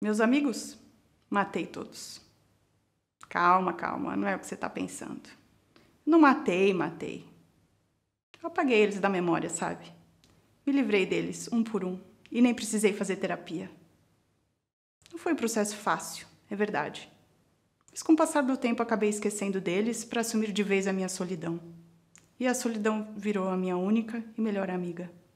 Meus amigos, matei todos. Calma, calma, não é o que você está pensando. Não matei, matei. Apaguei eles da memória, sabe? Me livrei deles, um por um, e nem precisei fazer terapia. Não foi um processo fácil, é verdade. Mas com o passar do tempo acabei esquecendo deles para assumir de vez a minha solidão. E a solidão virou a minha única e melhor amiga.